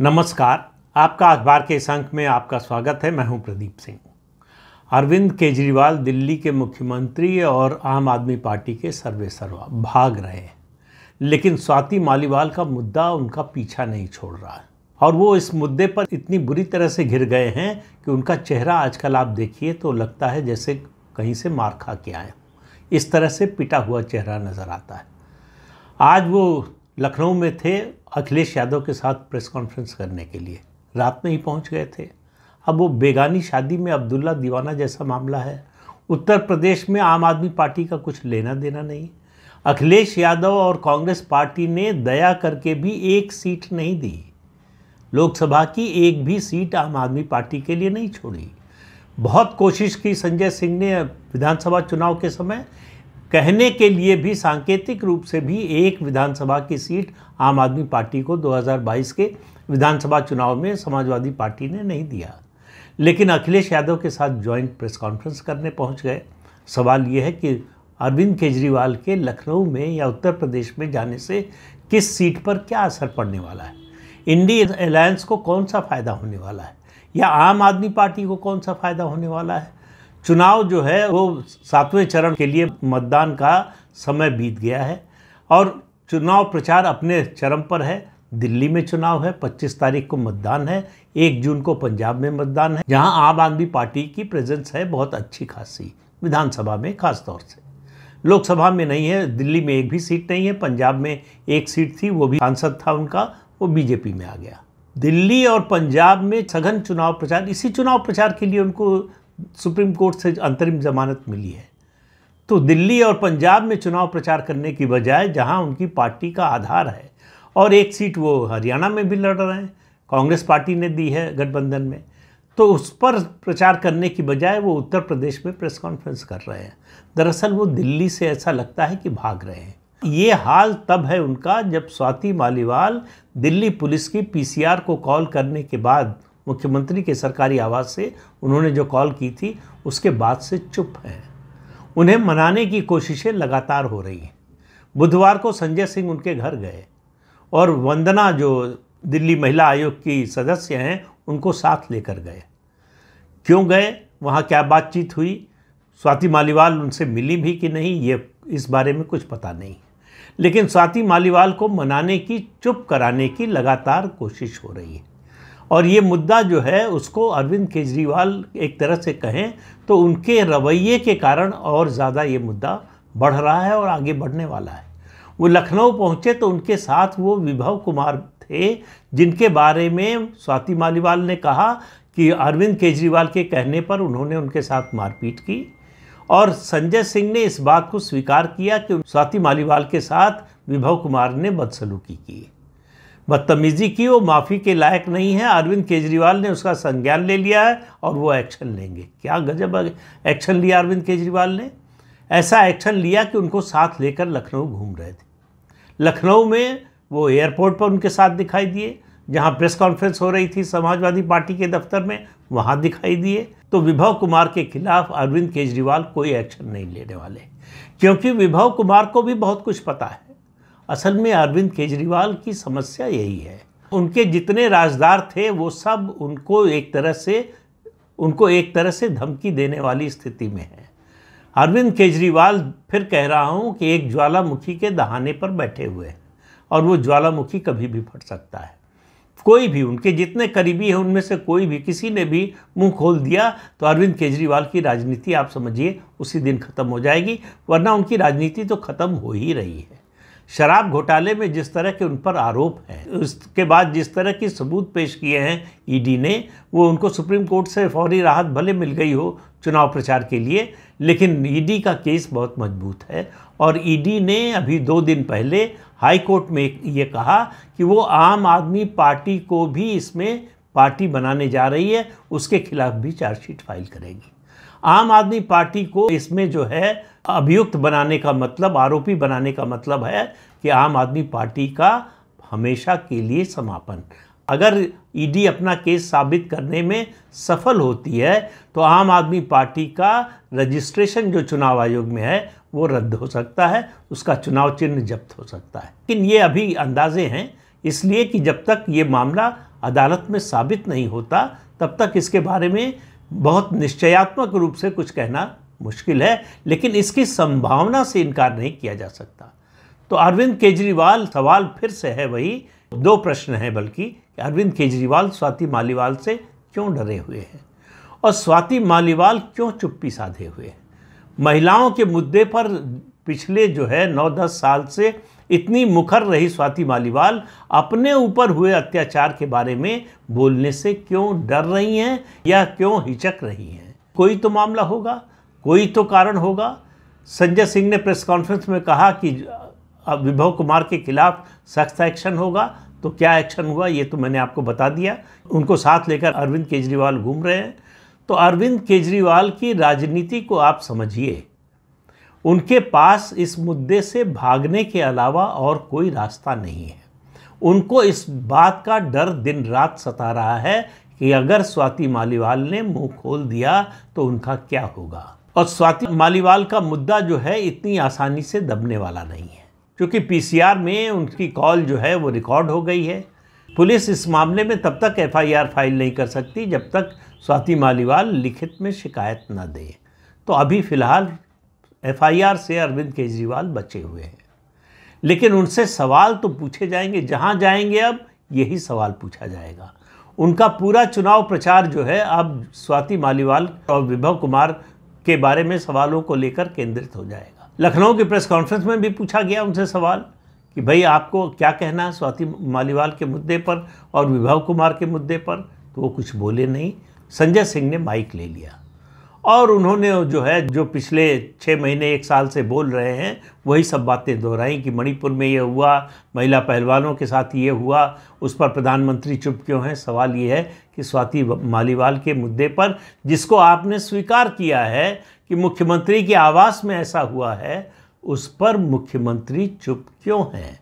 नमस्कार आपका अखबार के इस अंक में आपका स्वागत है मैं हूं प्रदीप सिंह अरविंद केजरीवाल दिल्ली के मुख्यमंत्री और आम आदमी पार्टी के सर्वे सर्वा भाग रहे हैं लेकिन स्वाति मालीवाल का मुद्दा उनका पीछा नहीं छोड़ रहा है और वो इस मुद्दे पर इतनी बुरी तरह से घिर गए हैं कि उनका चेहरा आजकल आप देखिए तो लगता है जैसे कहीं से मार खा के आए इस तरह से पिटा हुआ चेहरा नज़र आता है आज वो लखनऊ में थे अखिलेश यादव के साथ प्रेस कॉन्फ्रेंस करने के लिए रात में ही पहुंच गए थे अब वो बेगानी शादी में अब्दुल्ला दीवाना जैसा मामला है उत्तर प्रदेश में आम आदमी पार्टी का कुछ लेना देना नहीं अखिलेश यादव और कांग्रेस पार्टी ने दया करके भी एक सीट नहीं दी लोकसभा की एक भी सीट आम आदमी पार्टी के लिए नहीं छोड़ी बहुत कोशिश की संजय सिंह ने विधानसभा चुनाव के समय कहने के लिए भी सांकेतिक रूप से भी एक विधानसभा की सीट आम आदमी पार्टी को 2022 के विधानसभा चुनाव में समाजवादी पार्टी ने नहीं दिया लेकिन अखिलेश यादव के साथ ज्वाइंट प्रेस कॉन्फ्रेंस करने पहुंच गए सवाल यह है कि अरविंद केजरीवाल के लखनऊ में या उत्तर प्रदेश में जाने से किस सीट पर क्या असर पड़ने वाला है इंडी अलायंस को कौन सा फ़ायदा होने वाला है या आम आदमी पार्टी को कौन सा फ़ायदा होने वाला है चुनाव जो है वो सातवें चरण के लिए मतदान का समय बीत गया है और चुनाव प्रचार अपने चरम पर है दिल्ली में चुनाव है 25 तारीख को मतदान है 1 जून को पंजाब में मतदान है जहां आम आदमी पार्टी की प्रेजेंस है बहुत अच्छी खासी विधानसभा में खास तौर से लोकसभा में नहीं है दिल्ली में एक भी सीट नहीं है पंजाब में एक सीट थी वो भी सांसद था उनका वो बीजेपी में आ गया दिल्ली और पंजाब में सघन चुनाव प्रचार इसी चुनाव प्रचार के लिए उनको सुप्रीम कोर्ट से अंतरिम जमानत मिली है तो दिल्ली और पंजाब में चुनाव प्रचार करने की बजाय जहां उनकी पार्टी का आधार है और एक सीट वो हरियाणा में भी लड़ रहे हैं कांग्रेस पार्टी ने दी है गठबंधन में तो उस पर प्रचार करने की बजाय वो उत्तर प्रदेश में प्रेस कॉन्फ्रेंस कर रहे हैं दरअसल वो दिल्ली से ऐसा लगता है कि भाग रहे हैं ये हाल तब है उनका जब स्वाति मालीवाल दिल्ली पुलिस की पीसीआर को कॉल करने के बाद मुख्यमंत्री के सरकारी आवास से उन्होंने जो कॉल की थी उसके बाद से चुप है उन्हें मनाने की कोशिशें लगातार हो रही हैं बुधवार को संजय सिंह उनके घर गए और वंदना जो दिल्ली महिला आयोग की सदस्य हैं उनको साथ लेकर गए क्यों गए वहाँ क्या बातचीत हुई स्वाति मालीवाल उनसे मिली भी कि नहीं ये इस बारे में कुछ पता नहीं लेकिन स्वाति मालीवाल को मनाने की चुप कराने की लगातार कोशिश हो रही है और ये मुद्दा जो है उसको अरविंद केजरीवाल एक तरह से कहें तो उनके रवैये के कारण और ज़्यादा ये मुद्दा बढ़ रहा है और आगे बढ़ने वाला है वो लखनऊ पहुँचे तो उनके साथ वो विभव कुमार थे जिनके बारे में स्वाति मालीवाल ने कहा कि अरविंद केजरीवाल के कहने पर उन्होंने उनके साथ मारपीट की और संजय सिंह ने इस बात को स्वीकार किया कि स्वाति मालीवाल के साथ विभव कुमार ने बदसलूकी की बदतमीज़ी की वो माफ़ी के लायक नहीं है अरविंद केजरीवाल ने उसका संज्ञान ले लिया है और वो एक्शन लेंगे क्या गजब एक्शन लिया अरविंद केजरीवाल ने ऐसा एक्शन लिया कि उनको साथ लेकर लखनऊ घूम रहे थे लखनऊ में वो एयरपोर्ट पर उनके साथ दिखाई दिए जहां प्रेस कॉन्फ्रेंस हो रही थी समाजवादी पार्टी के दफ्तर में वहां दिखाई दिए तो विभव कुमार के खिलाफ अरविंद केजरीवाल कोई एक्शन नहीं लेने वाले क्योंकि विभव कुमार को भी बहुत कुछ पता है असल में अरविंद केजरीवाल की समस्या यही है उनके जितने राजदार थे वो सब उनको एक तरह से उनको एक तरह से धमकी देने वाली स्थिति में है अरविंद केजरीवाल फिर कह रहा हूँ कि एक ज्वालामुखी के दहाने पर बैठे हुए हैं और वो ज्वालामुखी कभी भी फट सकता है कोई भी उनके जितने करीबी हैं उनमें से कोई भी किसी ने भी मुंह खोल दिया तो अरविंद केजरीवाल की राजनीति आप समझिए उसी दिन खत्म हो जाएगी वरना उनकी राजनीति तो खत्म हो ही रही है शराब घोटाले में जिस तरह के उन पर आरोप हैं उसके बाद जिस तरह की सबूत पेश किए हैं ईडी ने वो उनको सुप्रीम कोर्ट से फौरी राहत भले मिल गई हो चुनाव प्रचार के लिए लेकिन ईडी का केस बहुत मजबूत है और ईडी ने अभी दो दिन पहले हाई कोर्ट में ये कहा कि वो आम आदमी पार्टी को भी इसमें पार्टी बनाने जा रही है उसके खिलाफ भी चार्जशीट फाइल करेगी आम आदमी पार्टी को इसमें जो है अभियुक्त बनाने का मतलब आरोपी बनाने का मतलब है कि आम आदमी पार्टी का हमेशा के लिए समापन अगर ईडी अपना केस साबित करने में सफल होती है तो आम आदमी पार्टी का रजिस्ट्रेशन जो चुनाव आयोग में है वो रद्द हो सकता है उसका चुनाव चिन्ह जब्त हो सकता है लेकिन ये अभी अंदाजे हैं इसलिए कि जब तक ये मामला अदालत में साबित नहीं होता तब तक इसके बारे में बहुत निश्चयात्मक रूप से कुछ कहना मुश्किल है लेकिन इसकी संभावना से इनकार नहीं किया जा सकता तो अरविंद केजरीवाल सवाल फिर से है वही दो प्रश्न हैं बल्कि अरविंद केजरीवाल स्वाति मालीवाल से क्यों डरे हुए हैं और स्वाति मालीवाल क्यों चुप्पी साधे हुए हैं महिलाओं के मुद्दे पर पिछले जो है नौ दस साल से इतनी मुखर रही स्वाति मालीवाल अपने ऊपर हुए अत्याचार के बारे में बोलने से क्यों डर रही हैं या क्यों हिचक रही हैं कोई तो मामला होगा कोई तो कारण होगा संजय सिंह ने प्रेस कॉन्फ्रेंस में कहा कि विभव कुमार के खिलाफ सख्त एक्शन होगा तो क्या एक्शन हुआ ये तो मैंने आपको बता दिया उनको साथ लेकर अरविंद केजरीवाल घूम रहे हैं तो अरविंद केजरीवाल की राजनीति को आप समझिए उनके पास इस मुद्दे से भागने के अलावा और कोई रास्ता नहीं है उनको इस बात का डर दिन रात सता रहा है कि अगर स्वाति मालीवाल ने मुंह खोल दिया तो उनका क्या होगा और स्वाति मालीवाल का मुद्दा जो है इतनी आसानी से दबने वाला नहीं है क्योंकि पीसीआर में उनकी कॉल जो है वो रिकॉर्ड हो गई है पुलिस इस मामले में तब तक एफआईआर फाइल नहीं कर सकती जब तक स्वाति मालीवाल लिखित में शिकायत न दे तो अभी फ़िलहाल एफआईआर से अरविंद केजरीवाल बचे हुए हैं लेकिन उनसे सवाल तो पूछे जाएंगे जहां जाएंगे अब यही सवाल पूछा जाएगा उनका पूरा चुनाव प्रचार जो है अब स्वाति मालीवाल और विभव कुमार के बारे में सवालों को लेकर केंद्रित हो जाएगा लखनऊ की प्रेस कॉन्फ्रेंस में भी पूछा गया उनसे सवाल कि भाई आपको क्या कहना है स्वाति मालीवाल के मुद्दे पर और विभव कुमार के मुद्दे पर तो वो कुछ बोले नहीं संजय सिंह ने माइक ले लिया और उन्होंने जो है जो पिछले छः महीने एक साल से बोल रहे हैं वही सब बातें दोहराई कि मणिपुर में ये हुआ महिला पहलवानों के साथ ये हुआ उस पर प्रधानमंत्री चुप क्यों हैं सवाल ये है कि स्वाति मालीवाल के मुद्दे पर जिसको आपने स्वीकार किया है कि मुख्यमंत्री के आवास में ऐसा हुआ है उस पर मुख्यमंत्री चुप क्यों हैं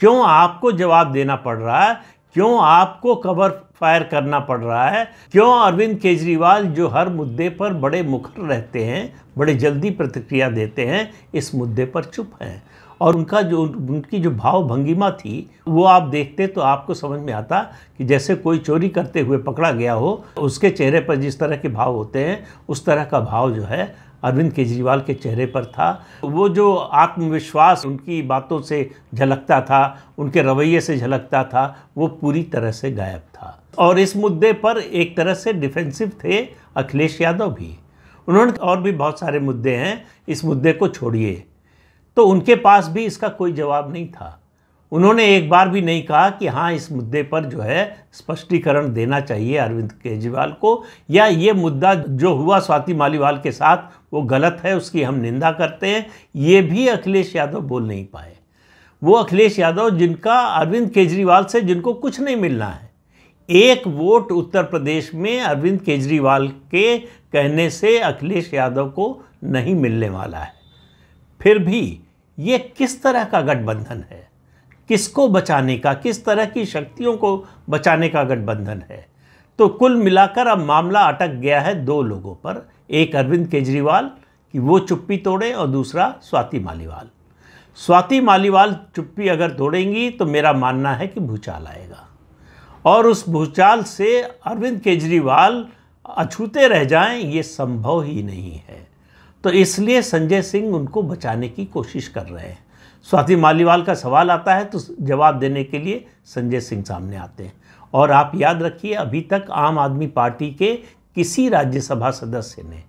क्यों आपको जवाब देना पड़ रहा है क्यों आपको कवर फायर करना पड़ रहा है क्यों अरविंद केजरीवाल जो हर मुद्दे पर बड़े मुखर रहते हैं बड़े जल्दी प्रतिक्रिया देते हैं इस मुद्दे पर चुप हैं और उनका जो उनकी जो भाव भंगिमा थी वो आप देखते तो आपको समझ में आता कि जैसे कोई चोरी करते हुए पकड़ा गया हो उसके चेहरे पर जिस तरह के भाव होते हैं उस तरह का भाव जो है अरविंद केजरीवाल के चेहरे पर था वो जो आत्मविश्वास उनकी बातों से झलकता था उनके रवैये से झलकता था वो पूरी तरह से गायब था और इस मुद्दे पर एक तरह से डिफेंसिव थे अखिलेश यादव भी उन्होंने और भी बहुत सारे मुद्दे हैं इस मुद्दे को छोड़िए तो उनके पास भी इसका कोई जवाब नहीं था उन्होंने एक बार भी नहीं कहा कि हाँ इस मुद्दे पर जो है स्पष्टीकरण देना चाहिए अरविंद केजरीवाल को या ये मुद्दा जो हुआ स्वाति मालीवाल के साथ वो गलत है उसकी हम निंदा करते हैं ये भी अखिलेश यादव बोल नहीं पाए वो अखिलेश यादव जिनका अरविंद केजरीवाल से जिनको कुछ नहीं मिलना है एक वोट उत्तर प्रदेश में अरविंद केजरीवाल के कहने से अखिलेश यादव को नहीं मिलने वाला है फिर भी ये किस तरह का गठबंधन है किसको बचाने का किस तरह की शक्तियों को बचाने का गठबंधन है तो कुल मिलाकर अब मामला अटक गया है दो लोगों पर एक अरविंद केजरीवाल कि वो चुप्पी तोड़े और दूसरा स्वाति मालीवाल स्वाति मालीवाल चुप्पी अगर तोड़ेंगी तो मेरा मानना है कि भूचाल आएगा और उस भूचाल से अरविंद केजरीवाल अछूते रह जाएं ये संभव ही नहीं है तो इसलिए संजय सिंह उनको बचाने की कोशिश कर रहे हैं स्वाति मालीवाल का सवाल आता है तो जवाब देने के लिए संजय सिंह सामने आते हैं और आप याद रखिए अभी तक आम आदमी पार्टी के किसी राज्यसभा सदस्य ने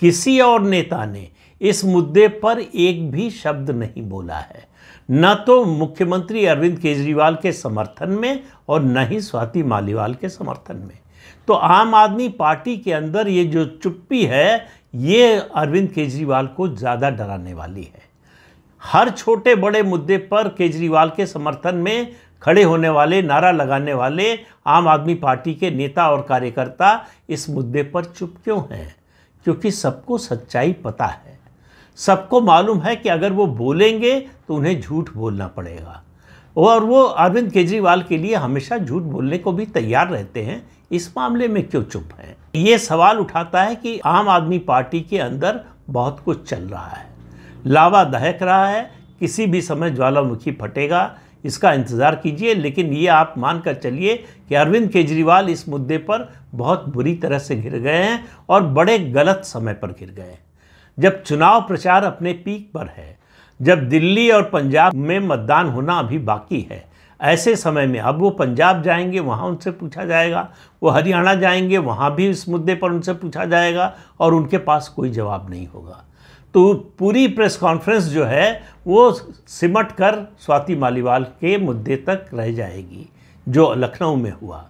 किसी और नेता ने इस मुद्दे पर एक भी शब्द नहीं बोला है न तो मुख्यमंत्री अरविंद केजरीवाल के समर्थन में और न ही स्वाति मालीवाल के समर्थन में तो आम आदमी पार्टी के अंदर ये जो चुप्पी है ये अरविंद केजरीवाल को ज़्यादा डराने वाली है हर छोटे बड़े मुद्दे पर केजरीवाल के समर्थन में खड़े होने वाले नारा लगाने वाले आम आदमी पार्टी के नेता और कार्यकर्ता इस मुद्दे पर चुप क्यों हैं क्योंकि सबको सच्चाई पता है सबको मालूम है कि अगर वो बोलेंगे तो उन्हें झूठ बोलना पड़ेगा और वो अरविंद केजरीवाल के लिए हमेशा झूठ बोलने को भी तैयार रहते हैं इस मामले में क्यों चुप हैं ये सवाल उठाता है कि आम आदमी पार्टी के अंदर बहुत कुछ चल रहा है लावा दहक रहा है किसी भी समय ज्वालामुखी फटेगा इसका इंतज़ार कीजिए लेकिन ये आप मान कर चलिए कि अरविंद केजरीवाल इस मुद्दे पर बहुत बुरी तरह से घिर गए हैं और बड़े गलत समय पर घिर गए हैं जब चुनाव प्रचार अपने पीक पर है जब दिल्ली और पंजाब में मतदान होना अभी बाकी है ऐसे समय में अब वो पंजाब जाएंगे वहाँ उनसे पूछा जाएगा वो हरियाणा जाएंगे वहाँ भी इस मुद्दे पर उनसे पूछा जाएगा और उनके पास कोई जवाब नहीं होगा तो पूरी प्रेस कॉन्फ्रेंस जो है वो सिमट कर स्वाति मालीवाल के मुद्दे तक रह जाएगी जो लखनऊ में हुआ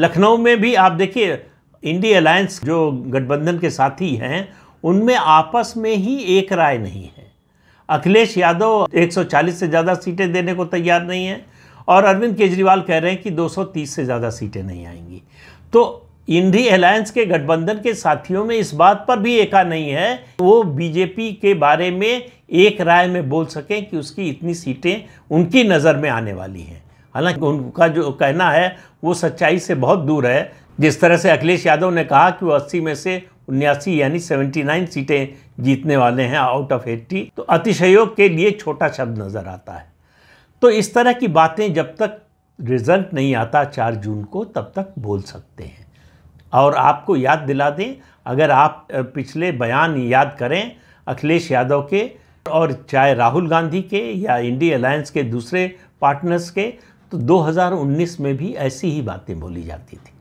लखनऊ में भी आप देखिए इंडी अलायंस जो गठबंधन के साथी हैं उनमें आपस में ही एक राय नहीं है अखिलेश यादव 140 से ज़्यादा सीटें देने को तैयार नहीं है और अरविंद केजरीवाल कह रहे हैं कि 230 से ज़्यादा सीटें नहीं आएंगी तो इंडी अलायंस के गठबंधन के साथियों में इस बात पर भी एका नहीं है वो बीजेपी के बारे में एक राय में बोल सकें कि उसकी इतनी सीटें उनकी नज़र में आने वाली हैं हालांकि उनका जो कहना है वो सच्चाई से बहुत दूर है जिस तरह से अखिलेश यादव ने कहा कि वो अस्सी में से उन्यासी यानी 79 सीटें जीतने वाले हैं आउट ऑफ 80 तो अतिशयोग के लिए छोटा शब्द नज़र आता है तो इस तरह की बातें जब तक रिजल्ट नहीं आता चार जून को तब तक बोल सकते हैं और आपको याद दिला दें अगर आप पिछले बयान याद करें अखिलेश यादव के और चाहे राहुल गांधी के या इंडी अलायंस के दूसरे पार्टनर्स के तो 2019 में भी ऐसी ही बातें बोली जाती थी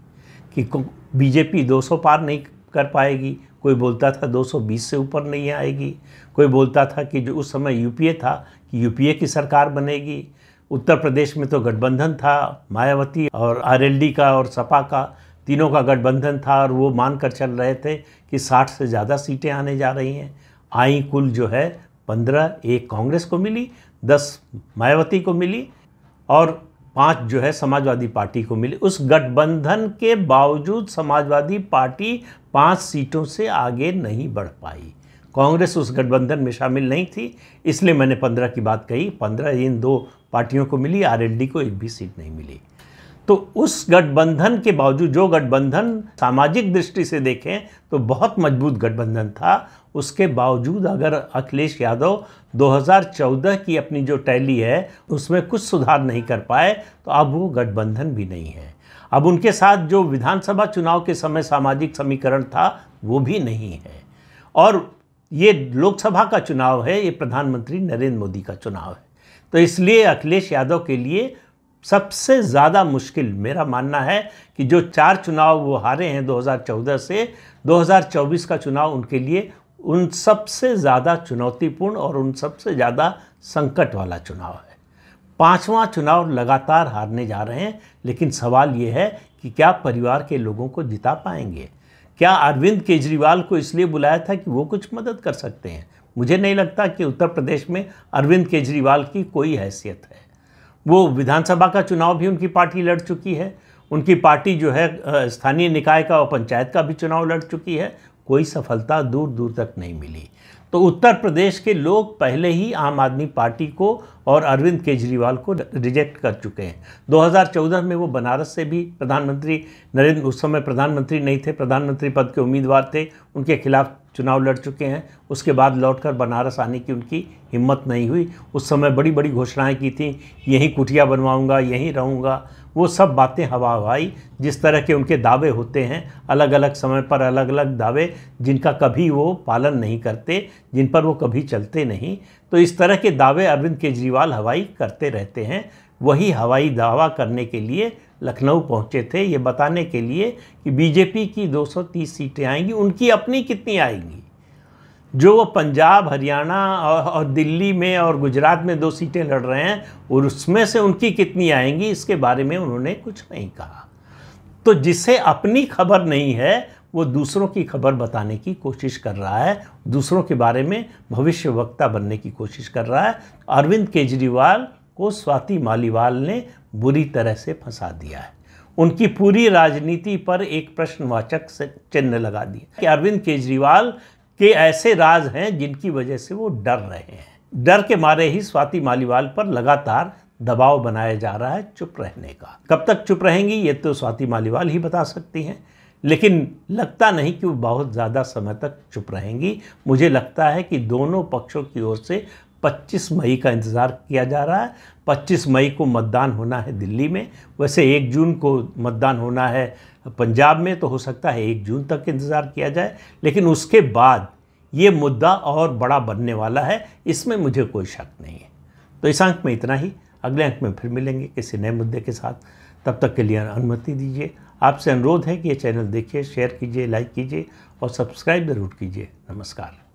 कि बीजेपी 200 पार नहीं कर पाएगी कोई बोलता था 220 से ऊपर नहीं आएगी कोई बोलता था कि जो उस समय यूपीए था कि यूपीए की सरकार बनेगी उत्तर प्रदेश में तो गठबंधन था मायावती और आरएलडी का और सपा का तीनों का गठबंधन था और वो मानकर चल रहे थे कि साठ से ज़्यादा सीटें आने जा रही हैं आई कुल जो है पंद्रह एक कांग्रेस को मिली दस मायावती को मिली और पांच जो है समाजवादी पार्टी को मिली उस गठबंधन के बावजूद समाजवादी पार्टी पांच सीटों से आगे नहीं बढ़ पाई कांग्रेस उस गठबंधन में शामिल नहीं थी इसलिए मैंने पंद्रह की बात कही पंद्रह इन दो पार्टियों को मिली आरएलडी को एक भी सीट नहीं मिली तो उस गठबंधन के बावजूद जो गठबंधन सामाजिक दृष्टि से देखें तो बहुत मजबूत गठबंधन था उसके बावजूद अगर अखिलेश यादव 2014 की अपनी जो टैली है उसमें कुछ सुधार नहीं कर पाए तो अब वो गठबंधन भी नहीं है अब उनके साथ जो विधानसभा चुनाव के समय सामाजिक समीकरण था वो भी नहीं है और ये लोकसभा का चुनाव है ये प्रधानमंत्री नरेंद्र मोदी का चुनाव है तो इसलिए अखिलेश यादव के लिए सबसे ज़्यादा मुश्किल मेरा मानना है कि जो चार चुनाव वो हारे हैं 2014 से 2024 का चुनाव उनके लिए उन सबसे ज़्यादा चुनौतीपूर्ण और उन सबसे ज़्यादा संकट वाला चुनाव है पांचवा चुनाव लगातार हारने जा रहे हैं लेकिन सवाल ये है कि क्या परिवार के लोगों को जिता पाएंगे क्या अरविंद केजरीवाल को इसलिए बुलाया था कि वो कुछ मदद कर सकते हैं मुझे नहीं लगता कि उत्तर प्रदेश में अरविंद केजरीवाल की कोई हैसियत है वो विधानसभा का चुनाव भी उनकी पार्टी लड़ चुकी है उनकी पार्टी जो है स्थानीय निकाय का और पंचायत का भी चुनाव लड़ चुकी है कोई सफलता दूर दूर तक नहीं मिली तो उत्तर प्रदेश के लोग पहले ही आम आदमी पार्टी को और अरविंद केजरीवाल को रिजेक्ट कर चुके हैं 2014 में वो बनारस से भी प्रधानमंत्री नरेंद्र उस समय प्रधानमंत्री नहीं थे प्रधानमंत्री पद के उम्मीदवार थे उनके खिलाफ चुनाव लड़ चुके हैं उसके बाद लौटकर बनारस आने की उनकी हिम्मत नहीं हुई उस समय बड़ी बड़ी घोषणाएं की थी यहीं कुटिया बनवाऊंगा यहीं रहूंगा वो सब बातें हवा हवाई जिस तरह के उनके दावे होते हैं अलग अलग समय पर अलग अलग दावे जिनका कभी वो पालन नहीं करते जिन पर वो कभी चलते नहीं तो इस तरह के दावे अरविंद केजरीवाल हवाई करते रहते हैं वही हवाई दावा करने के लिए लखनऊ पहुंचे थे ये बताने के लिए कि बीजेपी की 230 सीटें आएंगी उनकी अपनी कितनी आएंगी जो वो पंजाब हरियाणा और दिल्ली में और गुजरात में दो सीटें लड़ रहे हैं और उसमें से उनकी कितनी आएंगी इसके बारे में उन्होंने कुछ नहीं कहा तो जिसे अपनी खबर नहीं है वो दूसरों की खबर बताने की कोशिश कर रहा है दूसरों के बारे में भविष्य वक्ता बनने की कोशिश कर रहा है अरविंद केजरीवाल को स्वाति मालीवाल ने बुरी तरह से फंसा दिया है उनकी पूरी राजनीति पर एक प्रश्नवाचक चिन्ह लगा दिया कि अरविंद केजरीवाल के ऐसे राज हैं जिनकी वजह से वो डर रहे हैं डर के मारे ही स्वाति मालीवाल पर लगातार दबाव बनाया जा रहा है चुप रहने का कब तक चुप रहेंगी ये तो स्वाति मालीवाल ही बता सकती हैं लेकिन लगता नहीं कि वो बहुत ज़्यादा समय तक चुप रहेंगी मुझे लगता है कि दोनों पक्षों की ओर से 25 मई का इंतज़ार किया जा रहा है 25 मई को मतदान होना है दिल्ली में वैसे 1 जून को मतदान होना है पंजाब में तो हो सकता है 1 जून तक इंतज़ार किया जाए लेकिन उसके बाद ये मुद्दा और बड़ा बनने वाला है इसमें मुझे कोई शक नहीं है तो इस अंक में इतना ही अगले अंक में फिर मिलेंगे किसी नए मुद्दे के साथ तब तक के लिए अनुमति दीजिए आपसे अनुरोध है कि ये चैनल देखिए शेयर कीजिए लाइक कीजिए और सब्सक्राइब ज़रूर कीजिए नमस्कार